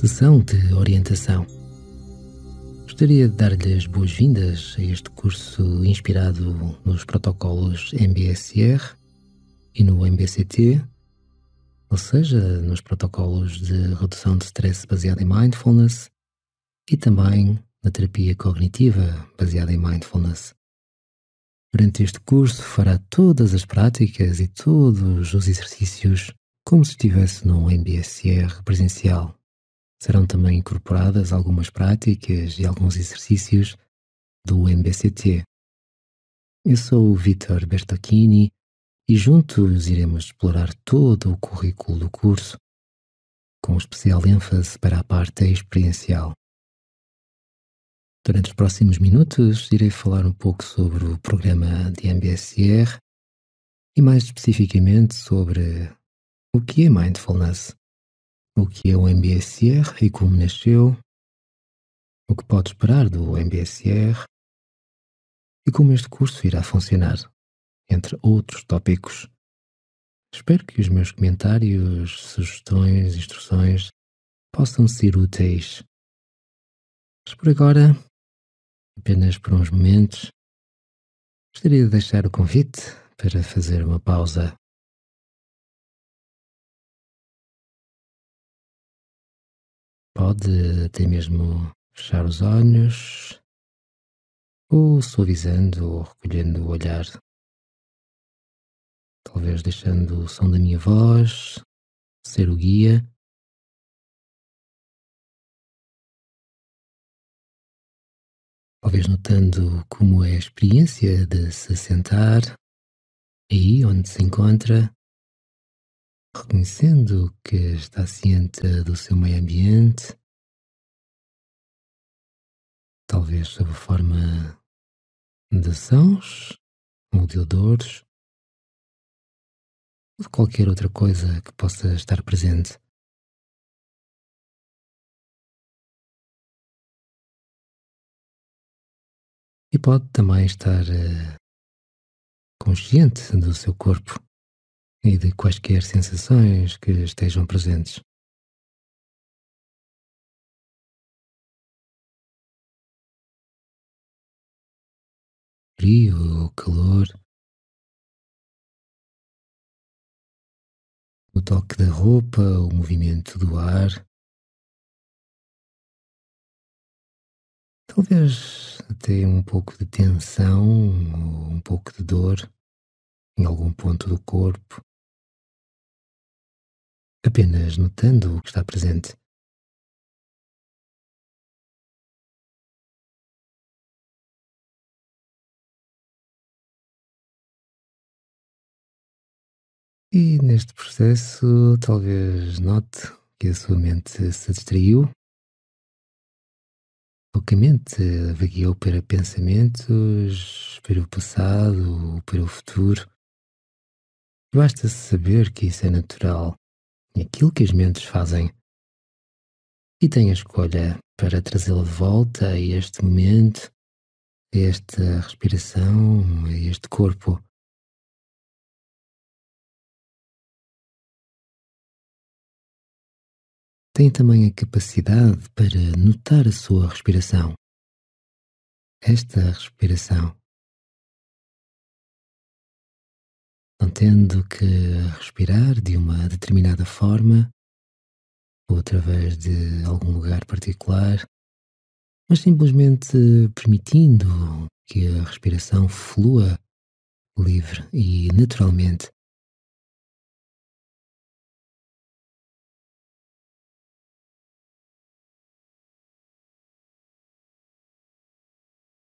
sessão de orientação. Gostaria de dar-lhe as boas-vindas a este curso inspirado nos protocolos MBSR e no MBCT, ou seja, nos protocolos de redução de stress baseado em mindfulness e também na terapia cognitiva baseada em mindfulness. Durante este curso, fará todas as práticas e todos os exercícios como se estivesse num MBSR presencial. Serão também incorporadas algumas práticas e alguns exercícios do MBCT. Eu sou o Vitor Bertocchini e juntos iremos explorar todo o currículo do curso, com especial ênfase para a parte experiencial. Durante os próximos minutos, irei falar um pouco sobre o programa de MBSR e, mais especificamente, sobre o que é Mindfulness o que é o MBSR e como nasceu, o que pode esperar do MBSR e como este curso irá funcionar, entre outros tópicos. Espero que os meus comentários, sugestões, instruções possam ser úteis. Mas por agora, apenas por uns momentos, gostaria de deixar o convite para fazer uma pausa Pode até mesmo fechar os olhos ou suavizando ou recolhendo o olhar. Talvez deixando o som da minha voz ser o guia. Talvez notando como é a experiência de se sentar aí onde se encontra reconhecendo que está ciente do seu meio ambiente, talvez sob forma de sons ou de odores, ou de qualquer outra coisa que possa estar presente. E pode também estar eh, consciente do seu corpo e de quaisquer sensações que estejam presentes. Frio ou calor, o toque da roupa, o movimento do ar. Talvez até um pouco de tensão ou um pouco de dor em algum ponto do corpo apenas notando o que está presente. E neste processo, talvez note que a sua mente se distraiu, loucamente vagueou para pensamentos, para o passado, para o futuro. Basta saber que isso é natural aquilo que as mentes fazem. E tem a escolha para trazê-la de volta a este momento, a esta respiração, a este corpo. Tem também a capacidade para notar a sua respiração. Esta respiração tendo que respirar de uma determinada forma ou através de algum lugar particular, mas simplesmente permitindo que a respiração flua livre e naturalmente.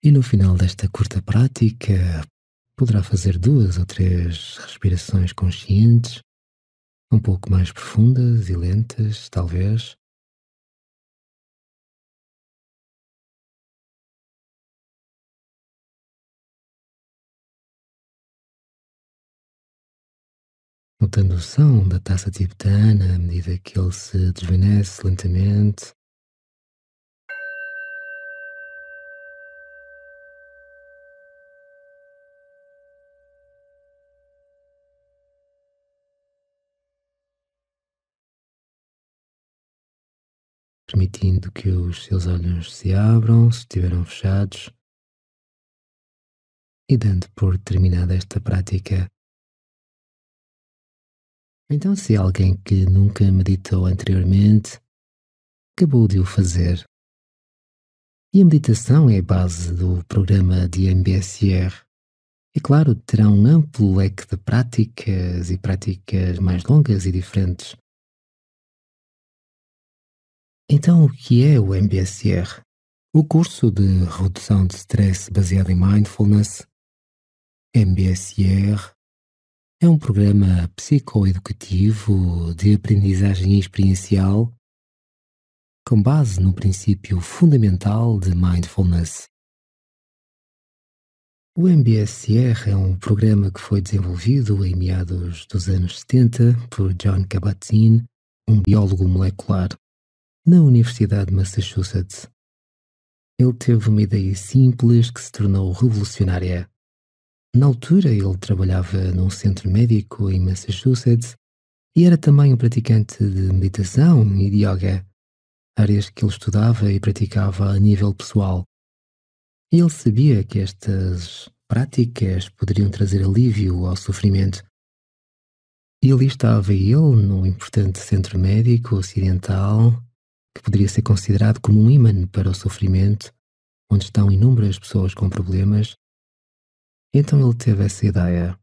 E no final desta curta prática, poderá fazer duas ou três respirações conscientes, um pouco mais profundas e lentas, talvez. Notando o som da taça tibetana à medida que ele se desvanece lentamente permitindo que os seus olhos se abram se estiveram fechados e dando por terminada esta prática. Então, se alguém que nunca meditou anteriormente acabou de o fazer, e a meditação é a base do programa de MBSR, e claro, terá um amplo leque de práticas e práticas mais longas e diferentes então, o que é o MBSR? O curso de redução de stress baseado em mindfulness, MBSR, é um programa psicoeducativo de aprendizagem experiencial com base no princípio fundamental de mindfulness. O MBSR é um programa que foi desenvolvido em meados dos anos 70 por John Kabat-Zinn, um biólogo molecular na Universidade de Massachusetts. Ele teve uma ideia simples que se tornou revolucionária. Na altura, ele trabalhava num centro médico em Massachusetts e era também um praticante de meditação e de yoga, áreas que ele estudava e praticava a nível pessoal. Ele sabia que estas práticas poderiam trazer alívio ao sofrimento. E ali estava ele, num importante centro médico ocidental, que poderia ser considerado como um ímã para o sofrimento, onde estão inúmeras pessoas com problemas. Então ele teve essa ideia.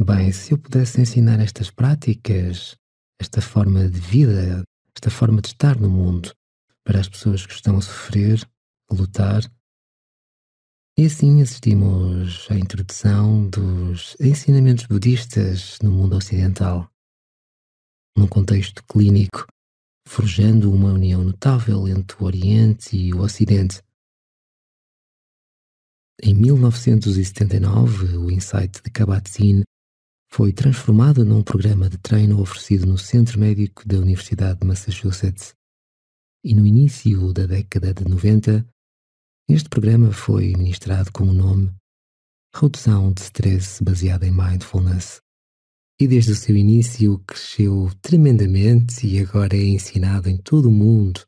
Bem, se eu pudesse ensinar estas práticas, esta forma de vida, esta forma de estar no mundo, para as pessoas que estão a sofrer, a lutar. E assim assistimos à introdução dos ensinamentos budistas no mundo ocidental. Num contexto clínico forjando uma união notável entre o Oriente e o Ocidente. Em 1979, o Insight de Kabat-Zinn foi transformado num programa de treino oferecido no Centro Médico da Universidade de Massachusetts. E no início da década de 90, este programa foi ministrado com o nome Redução de Stress Baseada em Mindfulness e desde o seu início cresceu tremendamente e agora é ensinado em todo o mundo.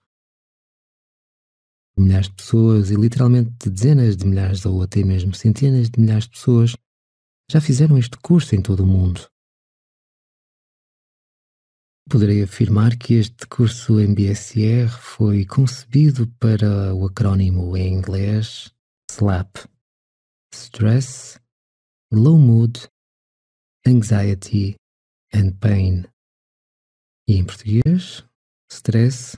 Milhares de pessoas e literalmente dezenas de milhares ou até mesmo centenas de milhares de pessoas já fizeram este curso em todo o mundo. Poderei afirmar que este curso MBSR foi concebido para o acrónimo em inglês SLAP Stress, Low Mood Anxiety and Pain. E em português, stress,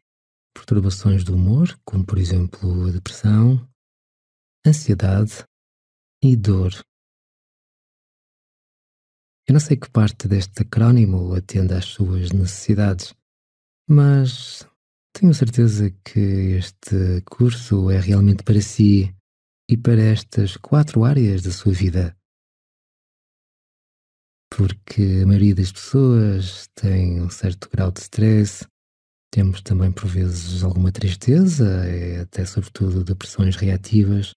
perturbações do humor, como por exemplo a depressão, ansiedade e dor. Eu não sei que parte deste acrónimo atende às suas necessidades, mas tenho certeza que este curso é realmente para si e para estas quatro áreas da sua vida porque a maioria das pessoas tem um certo grau de stress, temos também por vezes alguma tristeza, é até sobretudo depressões reativas.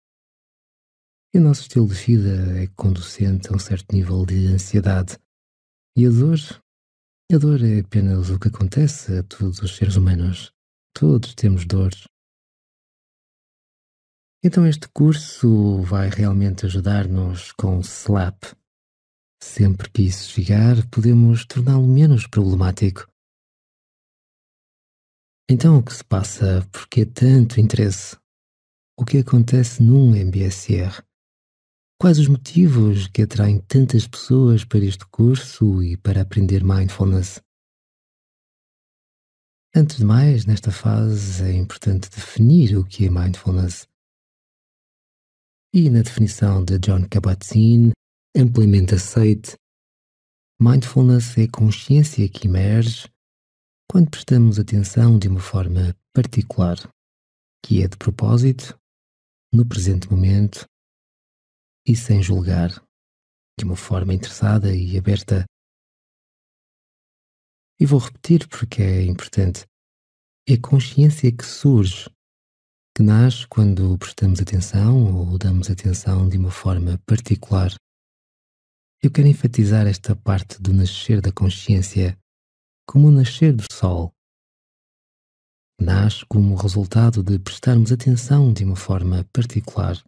E o nosso estilo de vida é conducente a um certo nível de ansiedade. E a dor? A dor é apenas o que acontece a todos os seres humanos. Todos temos dor. Então este curso vai realmente ajudar-nos com o SLAP, Sempre que isso chegar, podemos torná-lo menos problemático. Então, o que se passa? Por que tanto interesse? O que acontece num MBSR? Quais os motivos que atraem tantas pessoas para este curso e para aprender mindfulness? Antes de mais, nesta fase é importante definir o que é mindfulness. E na definição de John Kabat-Zinn, amplamente aceite, mindfulness é a consciência que emerge quando prestamos atenção de uma forma particular, que é de propósito, no presente momento e sem julgar, de uma forma interessada e aberta. E vou repetir porque é importante. É consciência que surge, que nasce quando prestamos atenção ou damos atenção de uma forma particular, eu quero enfatizar esta parte do nascer da consciência como o nascer do sol. Nasce como resultado de prestarmos atenção de uma forma particular.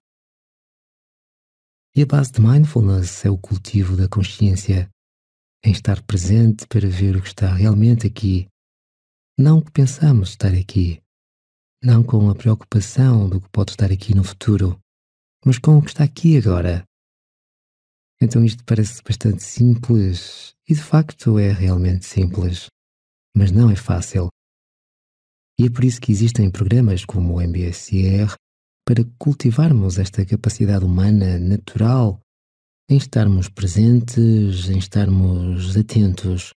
E a base de mindfulness é o cultivo da consciência, em estar presente para ver o que está realmente aqui, não o que pensamos estar aqui, não com a preocupação do que pode estar aqui no futuro, mas com o que está aqui agora então isto parece bastante simples, e de facto é realmente simples, mas não é fácil. E é por isso que existem programas como o MBSR para cultivarmos esta capacidade humana natural em estarmos presentes, em estarmos atentos.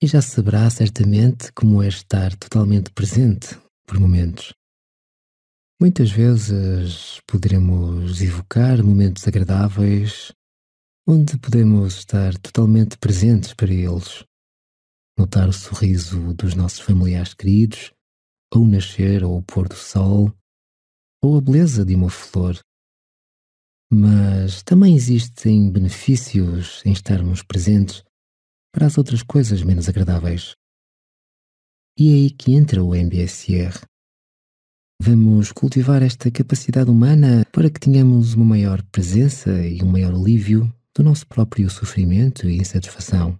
E já saberá certamente como é estar totalmente presente por momentos. Muitas vezes poderemos evocar momentos agradáveis onde podemos estar totalmente presentes para eles, notar o sorriso dos nossos familiares queridos, ou o nascer ou o pôr do sol, ou a beleza de uma flor. Mas também existem benefícios em estarmos presentes para as outras coisas menos agradáveis. E é aí que entra o MBSR Vamos cultivar esta capacidade humana para que tenhamos uma maior presença e um maior alívio do nosso próprio sofrimento e insatisfação.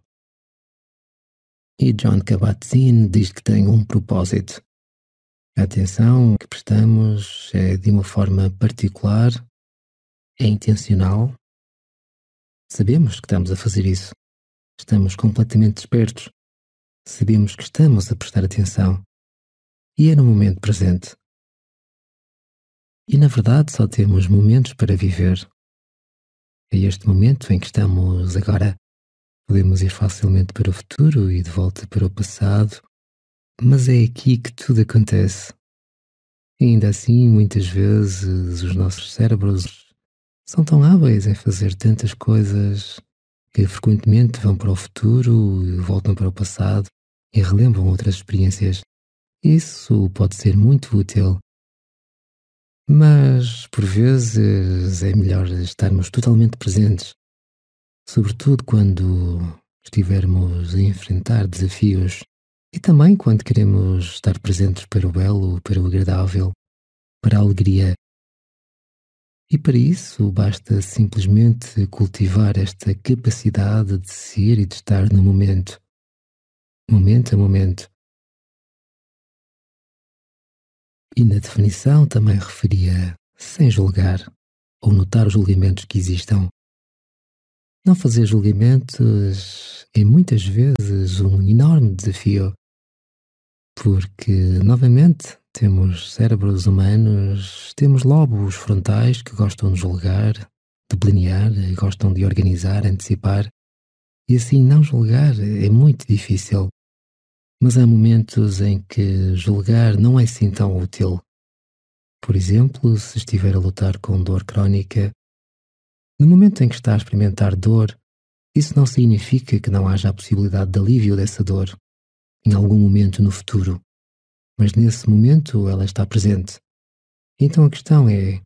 E John Kabat-Zinn diz que tem um propósito. A atenção que prestamos é de uma forma particular, é intencional. Sabemos que estamos a fazer isso. Estamos completamente despertos. Sabemos que estamos a prestar atenção. E é no momento presente. E na verdade só temos momentos para viver. É este momento em que estamos agora. Podemos ir facilmente para o futuro e de volta para o passado, mas é aqui que tudo acontece. ainda assim, muitas vezes, os nossos cérebros são tão hábeis em fazer tantas coisas que frequentemente vão para o futuro e voltam para o passado e relembram outras experiências. Isso pode ser muito útil mas, por vezes, é melhor estarmos totalmente presentes, sobretudo quando estivermos a enfrentar desafios e também quando queremos estar presentes para o belo, para o agradável, para a alegria. E para isso basta simplesmente cultivar esta capacidade de ser e de estar no momento, momento a momento, E na definição também referia sem julgar ou notar os julgamentos que existam. Não fazer julgamentos é muitas vezes um enorme desafio, porque, novamente, temos cérebros humanos, temos lobos frontais que gostam de julgar, de planear, gostam de organizar, antecipar. E assim, não julgar é muito difícil mas há momentos em que julgar não é assim tão útil. Por exemplo, se estiver a lutar com dor crónica, no momento em que está a experimentar dor, isso não significa que não haja a possibilidade de alívio dessa dor em algum momento no futuro, mas nesse momento ela está presente. Então a questão é: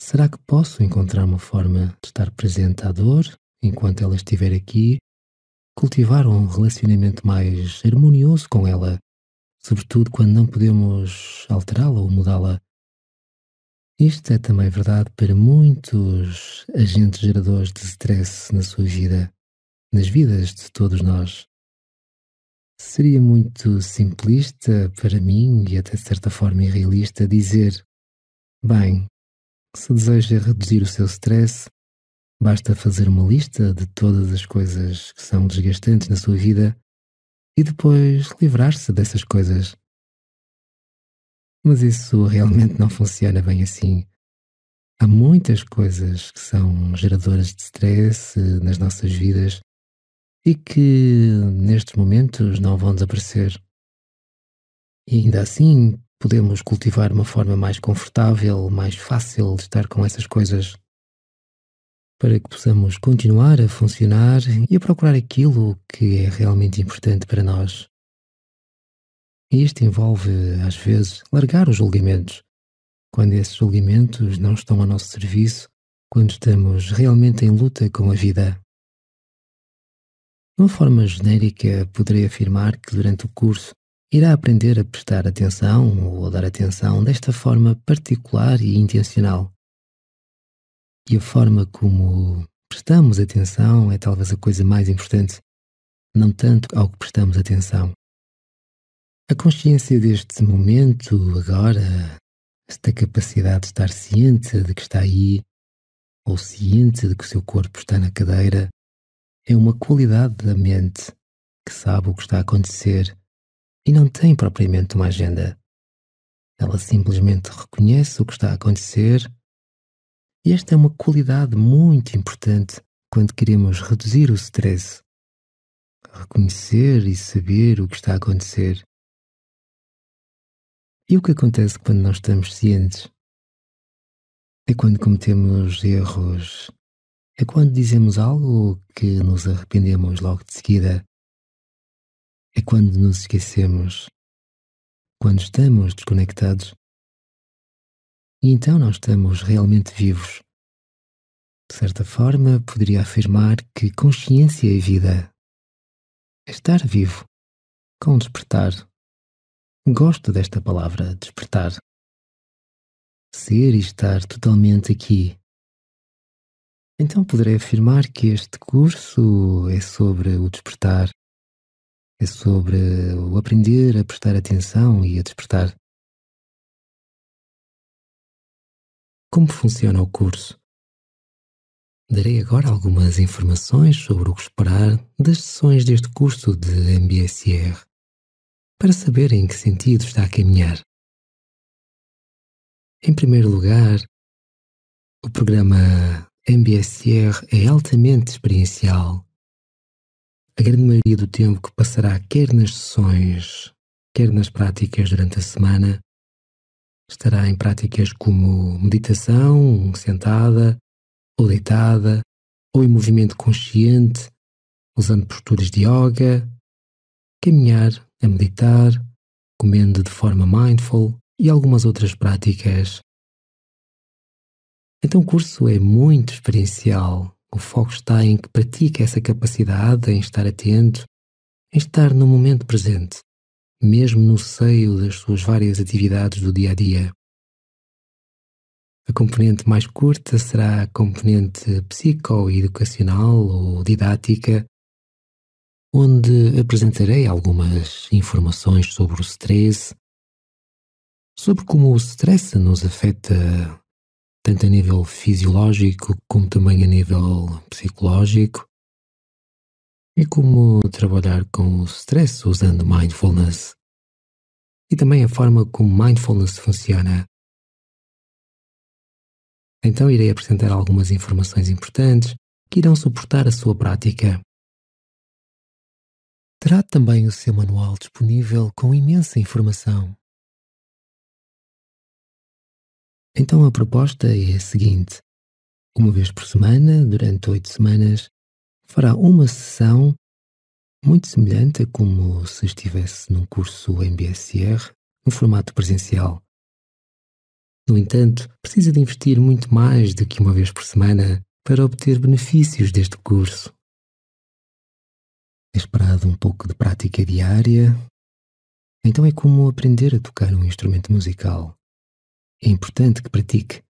será que posso encontrar uma forma de estar presente à dor enquanto ela estiver aqui cultivar um relacionamento mais harmonioso com ela, sobretudo quando não podemos alterá-la ou mudá-la. Isto é também verdade para muitos agentes geradores de stress na sua vida, nas vidas de todos nós. Seria muito simplista para mim e até de certa forma irrealista dizer: bem, se deseja reduzir o seu stress, Basta fazer uma lista de todas as coisas que são desgastantes na sua vida e depois livrar-se dessas coisas. Mas isso realmente não funciona bem assim. Há muitas coisas que são geradoras de stress eh, nas nossas vidas e que nestes momentos não vão desaparecer. E ainda assim podemos cultivar uma forma mais confortável, mais fácil de estar com essas coisas para que possamos continuar a funcionar e a procurar aquilo que é realmente importante para nós. Isto envolve, às vezes, largar os julgamentos. Quando esses julgamentos não estão a nosso serviço, quando estamos realmente em luta com a vida. De uma forma genérica, poderei afirmar que durante o curso irá aprender a prestar atenção ou a dar atenção desta forma particular e intencional. E a forma como prestamos atenção é talvez a coisa mais importante, não tanto ao que prestamos atenção. A consciência deste momento, agora, esta capacidade de estar ciente de que está aí, ou ciente de que o seu corpo está na cadeira, é uma qualidade da mente que sabe o que está a acontecer e não tem propriamente uma agenda. Ela simplesmente reconhece o que está a acontecer e esta é uma qualidade muito importante quando queremos reduzir o stress. Reconhecer e saber o que está a acontecer. E o que acontece quando não estamos cientes? É quando cometemos erros. É quando dizemos algo que nos arrependemos logo de seguida. É quando nos esquecemos. Quando estamos desconectados e então não estamos realmente vivos. De certa forma, poderia afirmar que consciência é vida. É estar vivo, com despertar. Gosto desta palavra, despertar. Ser e estar totalmente aqui. Então poderei afirmar que este curso é sobre o despertar, é sobre o aprender a prestar atenção e a despertar. como funciona o curso. Darei agora algumas informações sobre o que esperar das sessões deste curso de MBSR, para saber em que sentido está a caminhar. Em primeiro lugar, o programa MBSR é altamente experiencial. A grande maioria do tempo que passará quer nas sessões, quer nas práticas durante a semana, Estará em práticas como meditação, sentada ou deitada, ou em movimento consciente, usando posturas de yoga, caminhar a meditar, comendo de forma mindful e algumas outras práticas. Então, o curso é muito experiencial. O foco está em que pratique essa capacidade em estar atento, em estar no momento presente mesmo no seio das suas várias atividades do dia a dia. A componente mais curta será a componente psicoeducacional ou didática, onde apresentarei algumas informações sobre o stress, sobre como o stress nos afeta tanto a nível fisiológico como também a nível psicológico, e é como trabalhar com o stress usando mindfulness e também a forma como mindfulness funciona. Então irei apresentar algumas informações importantes que irão suportar a sua prática. Terá também o seu manual disponível com imensa informação. Então a proposta é a seguinte: uma vez por semana, durante oito semanas, fará uma sessão muito semelhante a como se estivesse num curso MBSR no formato presencial. No entanto, precisa de investir muito mais do que uma vez por semana para obter benefícios deste curso. É esperado um pouco de prática diária, então é como aprender a tocar um instrumento musical. É importante que pratique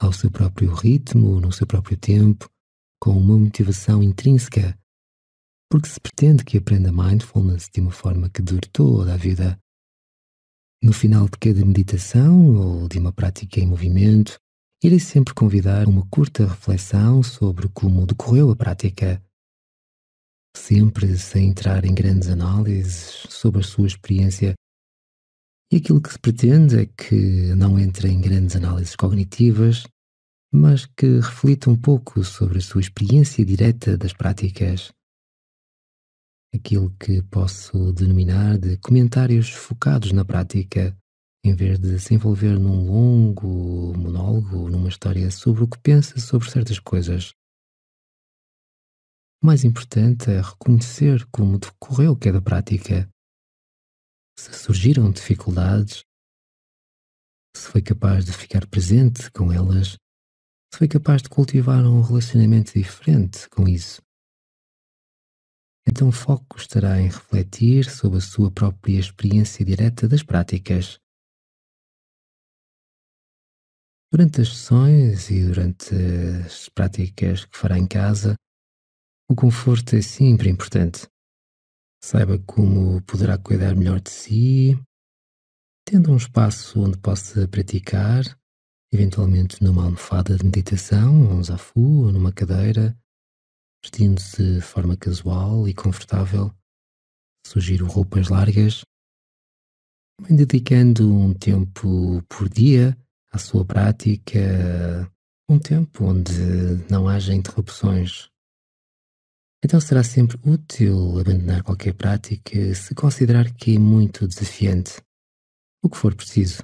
ao seu próprio ritmo, no seu próprio tempo, com uma motivação intrínseca, porque se pretende que aprenda mindfulness de uma forma que dure toda a vida. No final de cada meditação ou de uma prática em movimento, irei sempre convidar uma curta reflexão sobre como decorreu a prática, sempre sem entrar em grandes análises sobre a sua experiência. E aquilo que se pretende é que não entre em grandes análises cognitivas, mas que reflita um pouco sobre a sua experiência direta das práticas. Aquilo que posso denominar de comentários focados na prática, em vez de se envolver num longo monólogo ou numa história sobre o que pensa sobre certas coisas. O mais importante é reconhecer como decorreu cada prática. Se surgiram dificuldades, se foi capaz de ficar presente com elas se foi capaz de cultivar um relacionamento diferente com isso. Então o foco estará em refletir sobre a sua própria experiência direta das práticas. Durante as sessões e durante as práticas que fará em casa, o conforto é sempre importante. Saiba como poderá cuidar melhor de si, tendo um espaço onde possa praticar eventualmente numa almofada de meditação, um zafu ou numa cadeira, vestindo-se de forma casual e confortável, sugiro roupas largas, também dedicando um tempo por dia à sua prática, um tempo onde não haja interrupções. Então será sempre útil abandonar qualquer prática se considerar que é muito desafiante, o que for preciso.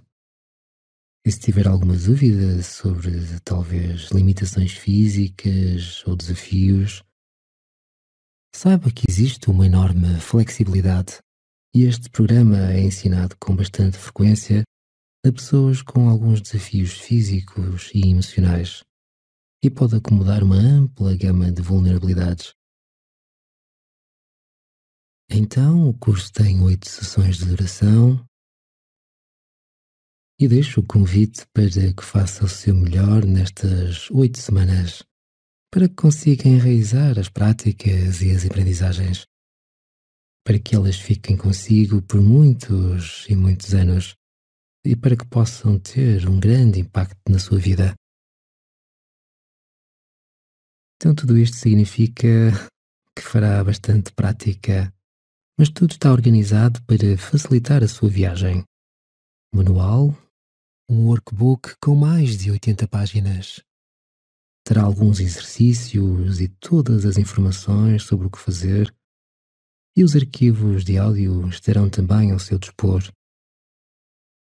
E se tiver alguma dúvida sobre talvez limitações físicas ou desafios, saiba que existe uma enorme flexibilidade e este programa é ensinado com bastante frequência a pessoas com alguns desafios físicos e emocionais e pode acomodar uma ampla gama de vulnerabilidades. Então, o curso tem oito sessões de duração e deixo o convite para que faça o seu melhor nestas oito semanas, para que consiga enraizar as práticas e as aprendizagens, para que elas fiquem consigo por muitos e muitos anos e para que possam ter um grande impacto na sua vida. Então, tudo isto significa que fará bastante prática, mas tudo está organizado para facilitar a sua viagem. Manual um workbook com mais de 80 páginas. Terá alguns exercícios e todas as informações sobre o que fazer, e os arquivos de áudio estarão também ao seu dispor.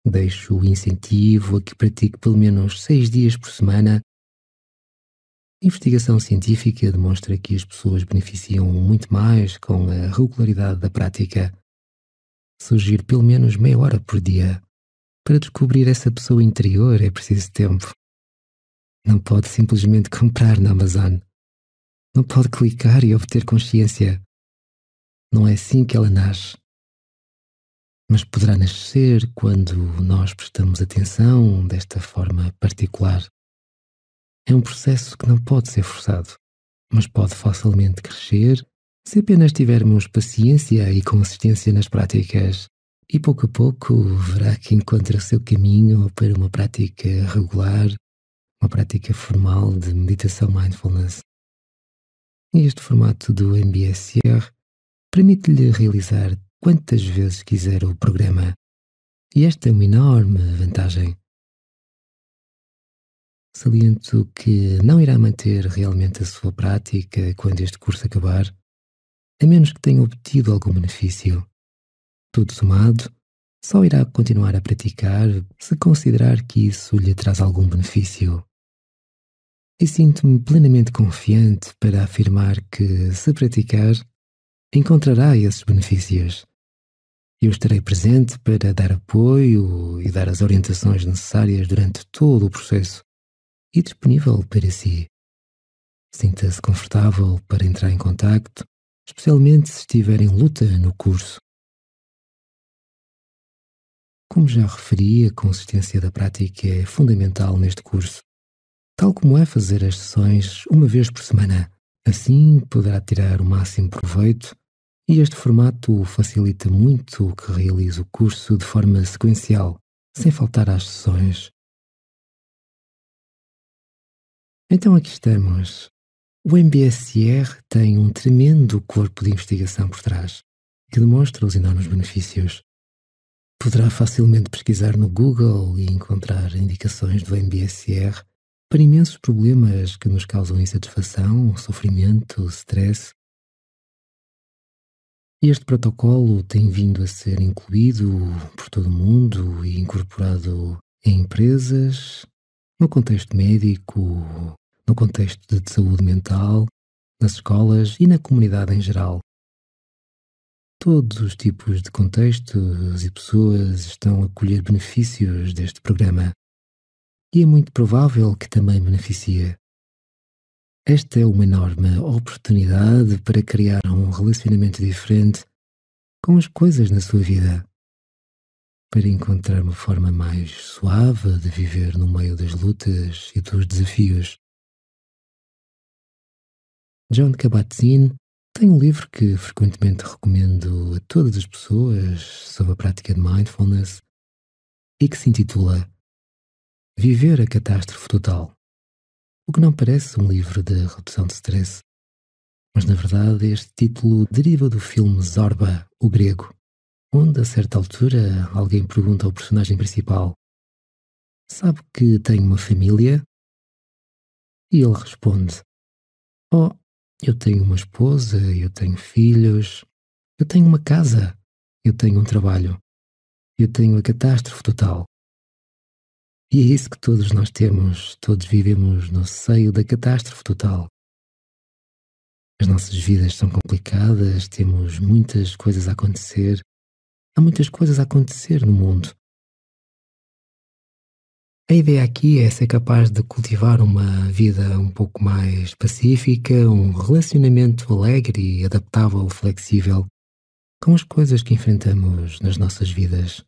Deixo o incentivo a que pratique pelo menos seis dias por semana. A investigação científica demonstra que as pessoas beneficiam muito mais com a regularidade da prática. Surgir pelo menos meia hora por dia para descobrir essa pessoa interior é preciso tempo. Não pode simplesmente comprar na Amazon. Não pode clicar e obter consciência. Não é assim que ela nasce. Mas poderá nascer quando nós prestamos atenção desta forma particular. É um processo que não pode ser forçado, mas pode facilmente crescer se apenas tivermos paciência e consistência nas práticas e pouco a pouco verá que encontra o seu caminho para uma prática regular, uma prática formal de meditação mindfulness. este formato do MBSR permite-lhe realizar quantas vezes quiser o programa. E esta é uma enorme vantagem. Saliento que não irá manter realmente a sua prática quando este curso acabar, a menos que tenha obtido algum benefício. Tudo somado, só irá continuar a praticar se considerar que isso lhe traz algum benefício. E sinto-me plenamente confiante para afirmar que, se praticar, encontrará esses benefícios. Eu estarei presente para dar apoio e dar as orientações necessárias durante todo o processo e disponível para si. Sinta-se confortável para entrar em contacto, especialmente se estiver em luta no curso. Como já referi, a consistência da prática é fundamental neste curso, tal como é fazer as sessões uma vez por semana. Assim poderá tirar o máximo proveito e este formato facilita muito que realize o curso de forma sequencial, sem faltar às sessões. Então aqui estamos. O MBSR tem um tremendo corpo de investigação por trás, que demonstra os enormes benefícios poderá facilmente pesquisar no Google e encontrar indicações do MBSR para imensos problemas que nos causam insatisfação, sofrimento, stress. Este protocolo tem vindo a ser incluído por todo o mundo e incorporado em empresas, no contexto médico, no contexto de saúde mental, nas escolas e na comunidade em geral. Todos os tipos de contextos e pessoas estão a colher benefícios deste programa. E é muito provável que também beneficie. Esta é uma enorme oportunidade para criar um relacionamento diferente com as coisas na sua vida. Para encontrar uma forma mais suave de viver no meio das lutas e dos desafios. John Kabat-Zinn tem um livro que frequentemente recomendo a todas as pessoas sobre a prática de mindfulness e que se intitula Viver a Catástrofe Total. O que não parece um livro de redução de stress, mas na verdade este título deriva do filme Zorba, o Grego, onde a certa altura alguém pergunta ao personagem principal: Sabe que tem uma família? E ele responde: Oh, eu tenho uma esposa, eu tenho filhos, eu tenho uma casa, eu tenho um trabalho, eu tenho a catástrofe total. E é isso que todos nós temos, todos vivemos no seio da catástrofe total. As nossas vidas são complicadas, temos muitas coisas a acontecer, há muitas coisas a acontecer no mundo. A ideia aqui é ser capaz de cultivar uma vida um pouco mais pacífica, um relacionamento alegre e adaptável, flexível com as coisas que enfrentamos nas nossas vidas.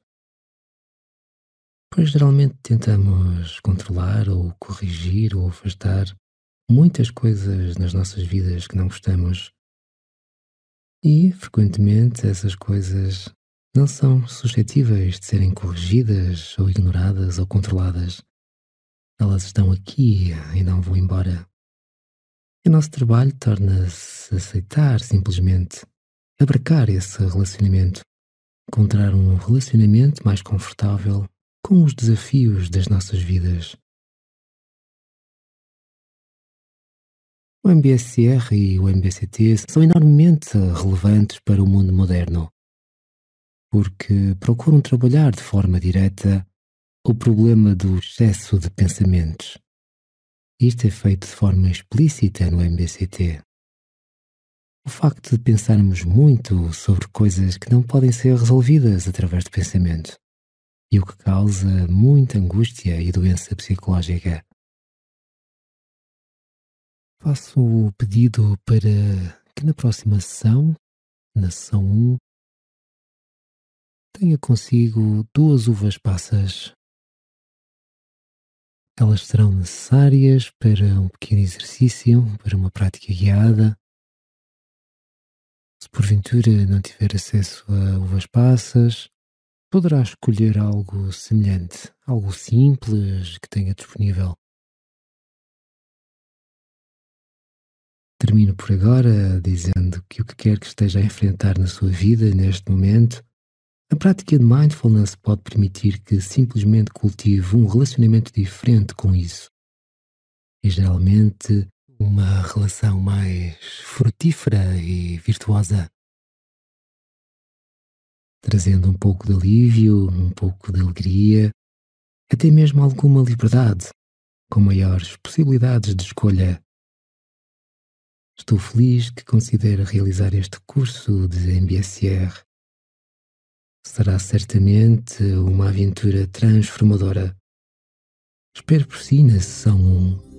Pois geralmente tentamos controlar ou corrigir ou afastar muitas coisas nas nossas vidas que não gostamos. E, frequentemente, essas coisas não são suscetíveis de serem corrigidas ou ignoradas ou controladas. Elas estão aqui e não vão embora. E o nosso trabalho torna-se aceitar simplesmente, abarcar esse relacionamento, encontrar um relacionamento mais confortável com os desafios das nossas vidas. O MBSR e o MBCT são enormemente relevantes para o mundo moderno porque procuram trabalhar de forma direta o problema do excesso de pensamentos. Isto é feito de forma explícita no MBCT. O facto de pensarmos muito sobre coisas que não podem ser resolvidas através de pensamento, e o que causa muita angústia e doença psicológica. Faço o pedido para que na próxima sessão, na sessão 1, tenha consigo duas uvas passas. Elas serão necessárias para um pequeno exercício, para uma prática guiada. Se porventura não tiver acesso a uvas passas, poderá escolher algo semelhante, algo simples que tenha disponível. Termino por agora dizendo que o que quer que esteja a enfrentar na sua vida neste momento a prática de mindfulness pode permitir que simplesmente cultive um relacionamento diferente com isso. E é geralmente uma relação mais frutífera e virtuosa. Trazendo um pouco de alívio, um pouco de alegria, até mesmo alguma liberdade, com maiores possibilidades de escolha. Estou feliz que considere realizar este curso de MBSR Será certamente uma aventura transformadora. Espero por si na sessão 1.